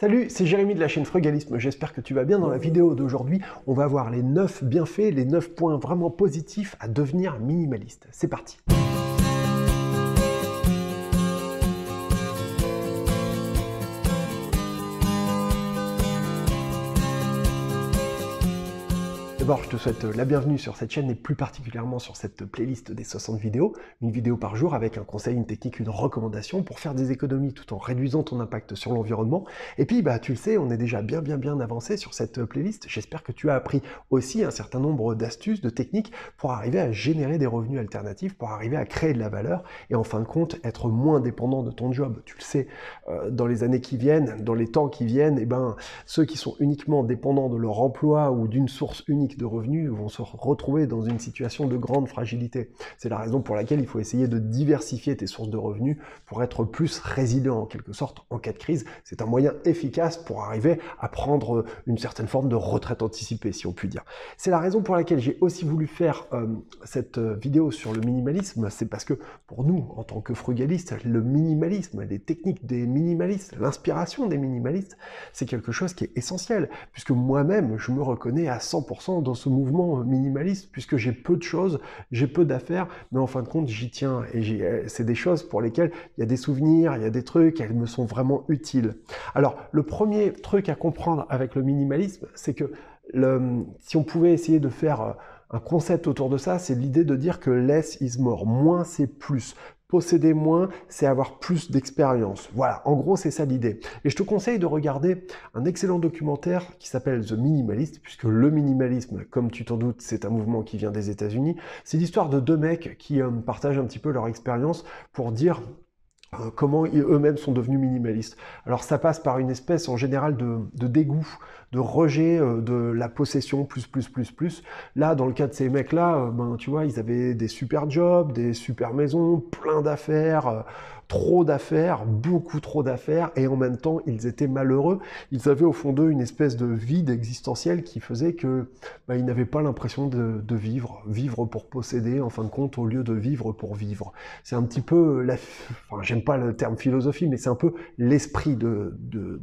Salut, c'est Jérémy de la chaîne Frugalisme, j'espère que tu vas bien. Dans la vidéo d'aujourd'hui, on va voir les 9 bienfaits, les 9 points vraiment positifs à devenir minimaliste. C'est parti je te souhaite euh, la bienvenue sur cette chaîne et plus particulièrement sur cette playlist des 60 vidéos, une vidéo par jour avec un conseil, une technique, une recommandation pour faire des économies tout en réduisant ton impact sur l'environnement. Et puis, bah, tu le sais, on est déjà bien bien bien avancé sur cette euh, playlist. J'espère que tu as appris aussi un certain nombre d'astuces, de techniques pour arriver à générer des revenus alternatifs, pour arriver à créer de la valeur et en fin de compte être moins dépendant de ton job. Tu le sais, euh, dans les années qui viennent, dans les temps qui viennent, et eh ben, ceux qui sont uniquement dépendants de leur emploi ou d'une source unique de revenus vont se retrouver dans une situation de grande fragilité. C'est la raison pour laquelle il faut essayer de diversifier tes sources de revenus pour être plus résilient en quelque sorte en cas de crise. C'est un moyen efficace pour arriver à prendre euh, une certaine forme de retraite anticipée, si on peut dire. C'est la raison pour laquelle j'ai aussi voulu faire euh, cette euh, vidéo sur le minimalisme, c'est parce que pour nous, en tant que frugalistes, le minimalisme, les techniques des minimalistes, l'inspiration des minimalistes, c'est quelque chose qui est essentiel, puisque moi-même, je me reconnais à 100% dans ce mouvement euh, minimaliste, puisque j'ai peu de choses, j'ai peu d'affaires, mais en fin de compte, j'y tiens. Et euh, c'est des choses pour lesquelles il y a des souvenirs, il y a des trucs, elles me sont vraiment utiles. Alors, le premier truc à comprendre avec le minimalisme, c'est que si on pouvait essayer de faire euh, un concept autour de ça, c'est l'idée de dire que less is more, moins c'est plus. Posséder moins, c'est avoir plus d'expérience. Voilà, en gros, c'est ça l'idée. Et je te conseille de regarder un excellent documentaire qui s'appelle The Minimalist, puisque le minimalisme, comme tu t'en doutes, c'est un mouvement qui vient des États-Unis. C'est l'histoire de deux mecs qui euh, partagent un petit peu leur expérience pour dire euh, comment eux-mêmes sont devenus minimalistes. Alors ça passe par une espèce en général de, dégoût, de rejet euh, de la possession, plus, plus, plus, plus. Là, dans le cas de ces mecs-là, euh, ben, tu vois, ils avaient des super jobs, des super maisons, plein d'affaires, trop d'affaires, beaucoup trop d'affaires, et en même temps, ils étaient malheureux. Ils avaient au fond d'eux une espèce de vide existentiel qui faisait que ben, ils n'avaient pas l'impression de, vivre, vivre pour posséder, en fin de compte, au lieu de vivre pour vivre. C'est un petit peu la... Enfin, j'aime pas le terme philosophie, mais c'est un peu l'esprit de,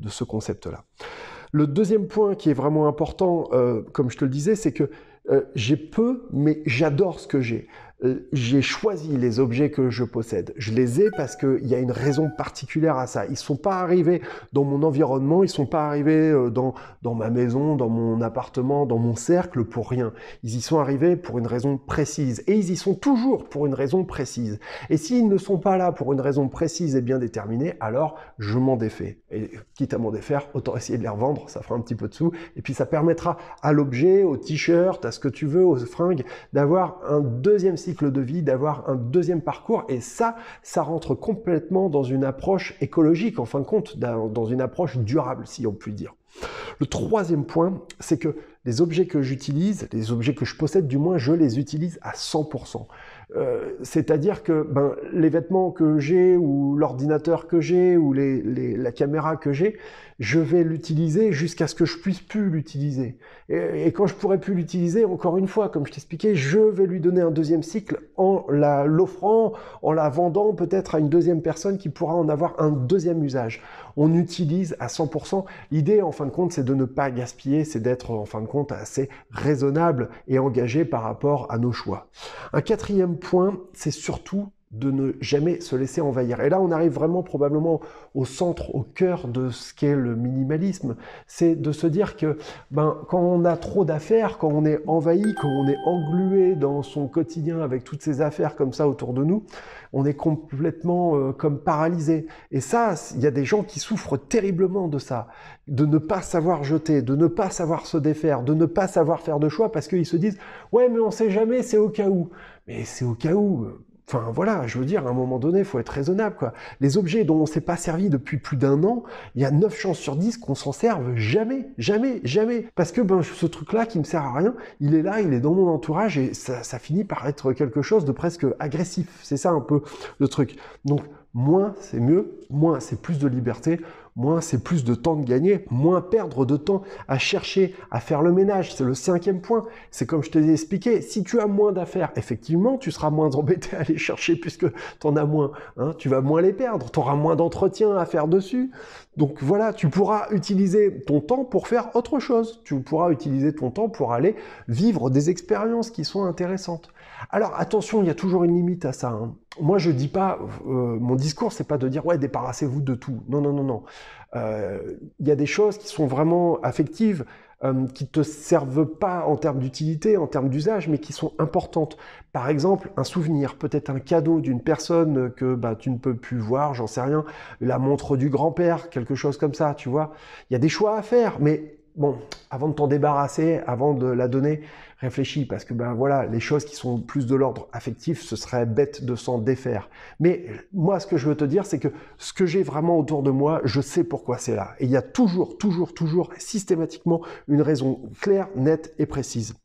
ce concept-là. Le deuxième point qui est vraiment important, euh, comme je te le disais, c'est que euh, j'ai peu, mais j'adore ce que j'ai. Euh, j'ai choisi les objets que je possède. Je les ai parce qu'il y a une raison particulière à ça. Ils ne sont pas arrivés dans mon environnement, ils ne sont pas arrivés euh, dans, dans ma maison, dans mon appartement, dans mon cercle pour rien. Ils y sont arrivés pour une raison précise. Et ils y sont toujours pour une raison précise. Et s'ils ne sont pas là pour une raison précise et bien déterminée, alors je m'en défais. Et quitte à m'en défaire, autant essayer de les revendre, ça fera un petit peu de sous. Et puis ça permettra à l'objet, au t-shirt, à ce que tu veux, aux fringues, d'avoir un deuxième cycle de vie, d'avoir un deuxième parcours. Et ça, ça rentre complètement dans une approche écologique, en fin de compte, dans une approche durable, si on peut dire. Le troisième point, c'est que les objets que j'utilise, les objets que je possède, du moins, je les utilise à 100%. Euh, c'est-à-dire que ben, les vêtements que j'ai, ou l'ordinateur que j'ai, ou les, la caméra que j'ai, je vais l'utiliser jusqu'à ce que je puisse plus l'utiliser. Et, quand je pourrai plus l'utiliser, encore une fois, comme je t'expliquais, je vais lui donner un deuxième cycle en l'offrant, en la vendant peut-être à une deuxième personne qui pourra en avoir un deuxième usage. On utilise à 100%. L'idée, en fin de compte, c'est de ne pas gaspiller, c'est d'être, en fin de compte, assez raisonnable et engagé par rapport à nos choix. Un quatrième point, c'est surtout de ne jamais se laisser envahir. Et là, on arrive vraiment probablement au centre, au cœur de ce qu'est le minimalisme. C'est de se dire que ben, quand on a trop d'affaires, quand on est envahi, quand on est englué dans son quotidien avec toutes ces affaires comme ça autour de nous, on est complètement euh, comme paralysé. Et ça, il y a des gens qui souffrent terriblement de ça, de ne pas savoir jeter, de ne pas savoir se défaire, de ne pas savoir faire de choix parce qu'ils se disent, ouais, mais on ne sait jamais, c'est au cas où. Mais c'est au cas où. Euh, Enfin voilà, je veux dire, à un moment donné, il faut être raisonnable. Quoi. Les objets dont on ne s'est pas servi depuis plus d'un an, il y a 9 chances sur 10 qu'on s'en serve jamais, jamais, jamais. Parce que ben, ce truc-là qui me sert à rien, il est là, il est dans mon entourage et ça, ça finit par être quelque chose de presque agressif. C'est ça un peu le truc. Donc moins c'est mieux, moins c'est plus de liberté, moins c'est plus de temps de gagner, moins perdre de temps à chercher, à faire le ménage. C'est le cinquième point. C'est comme je t'ai expliqué, si tu as moins d'affaires, effectivement, tu seras moins embêté à aller chercher puisque tu en as moins. Hein. tu vas moins les perdre, tu auras moins d'entretien à faire dessus. Donc voilà, tu pourras utiliser ton temps pour faire autre chose. Tu pourras utiliser ton temps pour aller vivre des expériences qui sont intéressantes. Alors attention, il y a toujours une limite à ça. Hein. Moi, je dis pas, euh, mon discours, c'est pas de dire ouais, débarrassez-vous de tout. Non, non, non, non. Euh, il y a des choses qui sont vraiment affectives, euh, qui te servent pas en termes d'utilité, en termes d'usage, mais qui sont importantes. Par exemple, un souvenir, peut-être un cadeau d'une personne que bah, tu ne peux plus voir, j'en sais rien, la montre du grand-père, quelque chose comme ça, tu vois. Il y a des choix à faire, mais bon, avant de t'en débarrasser, avant de la donner, réfléchis, parce que ben voilà, les choses qui sont plus de l'ordre affectif, ce serait bête de s'en défaire. Mais moi, ce que je veux te dire, c'est que ce que j'ai vraiment autour de moi, je sais pourquoi c'est là. Et il y a toujours, toujours, toujours, systématiquement, une raison claire, nette et précise.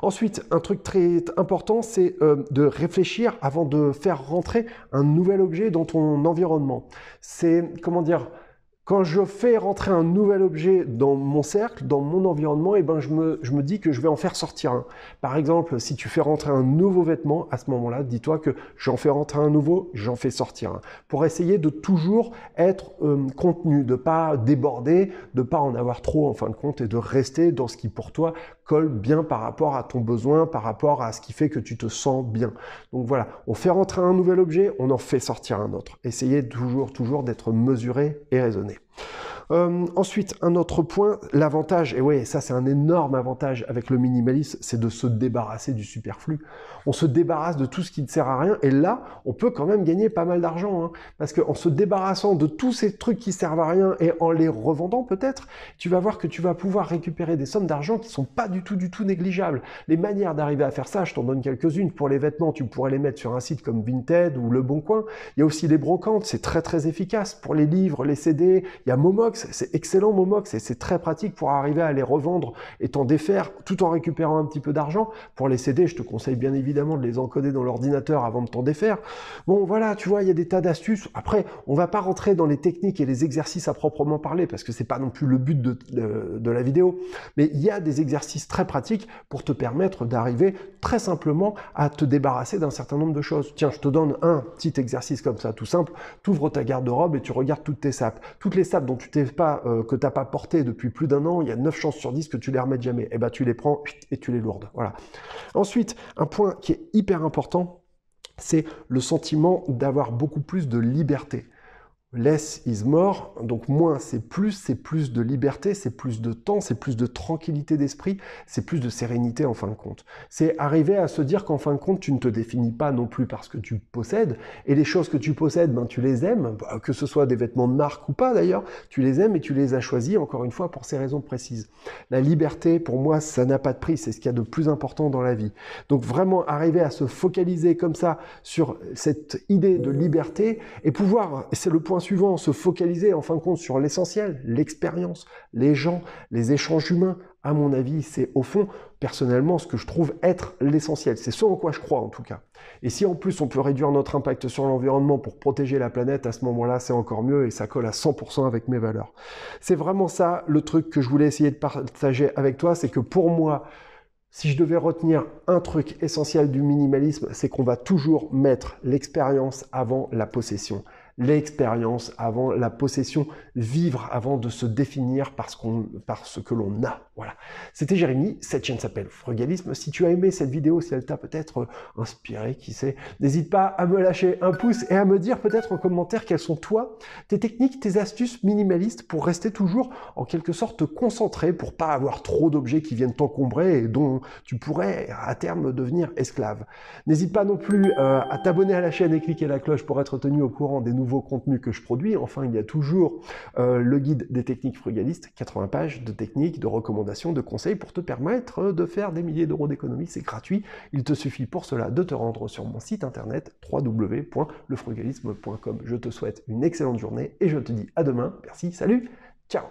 Ensuite, un truc très important, c'est euh, de réfléchir avant de faire rentrer un nouvel objet dans ton environnement. C'est, comment dire, quand je fais rentrer un nouvel objet dans mon cercle, dans mon environnement, et eh ben je me, dis que je vais en faire sortir un. Par exemple, si tu fais rentrer un nouveau vêtement, à ce moment-là, dis-toi que j'en fais rentrer un nouveau, j'en fais sortir un. Pour essayer de toujours être euh, contenu, de pas déborder, de pas en avoir trop en fin de compte et de rester dans ce qui pour toi bien par rapport à ton besoin, par rapport à ce qui fait que tu te sens bien. Donc voilà, on fait rentrer un nouvel objet, on en fait sortir un autre. Essayez toujours, toujours d'être mesuré et raisonné. Euh, ensuite, un autre point, l'avantage, et oui, ça c'est un énorme avantage avec le minimalisme, c'est de se débarrasser du superflu. On se débarrasse de tout ce qui ne sert à rien, et là, on peut quand même gagner pas mal d'argent, hein. parce qu'en se débarrassant de tous ces trucs qui servent à rien et en les revendant peut-être, tu vas voir que tu vas pouvoir récupérer des sommes d'argent qui sont pas du tout, du tout négligeables. Les manières d'arriver à faire ça, je t'en donne quelques-unes. Pour les vêtements, tu pourrais les mettre sur un site comme Vinted ou Le Bon Coin. Il y a aussi les brocantes, c'est très très efficace. Pour les livres, les CD, il y a Momox c'est excellent Momox, c'est très pratique pour arriver à les revendre et t'en défaire tout en récupérant un petit peu d'argent. Pour les CD, je te conseille bien évidemment de les encoder dans l'ordinateur avant de t'en défaire. Bon voilà, tu vois, il y a des tas d'astuces. Après, on va pas rentrer dans les techniques et les exercices à proprement parler parce que c'est pas non plus le but de, la vidéo. Mais il y a des exercices très pratiques pour te permettre d'arriver très simplement à te débarrasser d'un certain nombre de choses. Tiens, je te donne un petit exercice comme ça, tout simple. Tu ouvres ta garde-robe et tu regardes toutes tes sapes. Toutes les sapes dont tu t'es pas, que euh, que t'as pas porté depuis plus d'un an, il y a 9 chances sur 10 que tu les remettes jamais. Et eh ben, tu les prends et tu les lourdes. Voilà. Ensuite, un point qui est hyper important, c'est le sentiment d'avoir beaucoup plus de liberté. Less is more, donc moins c'est plus, c'est plus de liberté, c'est plus de temps, c'est plus de tranquillité d'esprit, c'est plus de sérénité en fin de compte. C'est arriver à se dire qu'en fin de compte, tu ne te définis pas non plus parce que tu possèdes, et les choses que tu possèdes, ben, tu les aimes, bah, que ce soit des vêtements de marque ou pas d'ailleurs, tu les aimes et tu les as choisis, encore une fois, pour ces raisons précises. La liberté, pour moi, ça n'a pas de prix, c'est ce qu'il y a de plus important dans la vie. Donc vraiment arriver à se focaliser comme ça sur cette idée de liberté et pouvoir, c'est le point suivant, se focaliser en fin de compte sur l'essentiel, l'expérience, les gens, les échanges humains, à mon avis, c'est au fond, personnellement, ce que je trouve être l'essentiel. C'est ce en quoi je crois, en tout cas. Et si en plus on peut réduire notre impact sur l'environnement pour protéger la planète, à ce moment-là, c'est encore mieux et ça colle à 100% avec mes valeurs. C'est vraiment ça le truc que je voulais essayer de partager avec toi, c'est que pour moi, si je devais retenir un truc essentiel du minimalisme, c'est qu'on va toujours mettre l'expérience avant la possession l'expérience avant la possession, vivre avant de se définir par ce, qu'on, par que l'on a. Voilà. C'était Jérémy, cette chaîne s'appelle Frugalisme. Si tu as aimé cette vidéo, si elle t'a peut-être euh, inspiré, qui sait, n'hésite pas à me lâcher un pouce et à me dire peut-être en commentaire quelles sont toi, tes techniques, tes astuces minimalistes pour rester toujours en quelque sorte concentré, pour pas avoir trop d'objets qui viennent t'encombrer et dont tu pourrais à terme devenir esclave. N'hésite pas non plus euh, à t'abonner à la chaîne et cliquer la cloche pour être tenu au courant des nouveaux contenus que je produis. Enfin, il y a toujours euh, le guide des techniques frugalistes, 80 pages de techniques, de recommandations, de conseils pour te permettre euh, de faire des milliers d'euros d'économies. C'est gratuit. Il te suffit pour cela de te rendre sur mon site internet www.lefrugalisme.com. Je te souhaite une excellente journée et je te dis à demain. Merci, salut, ciao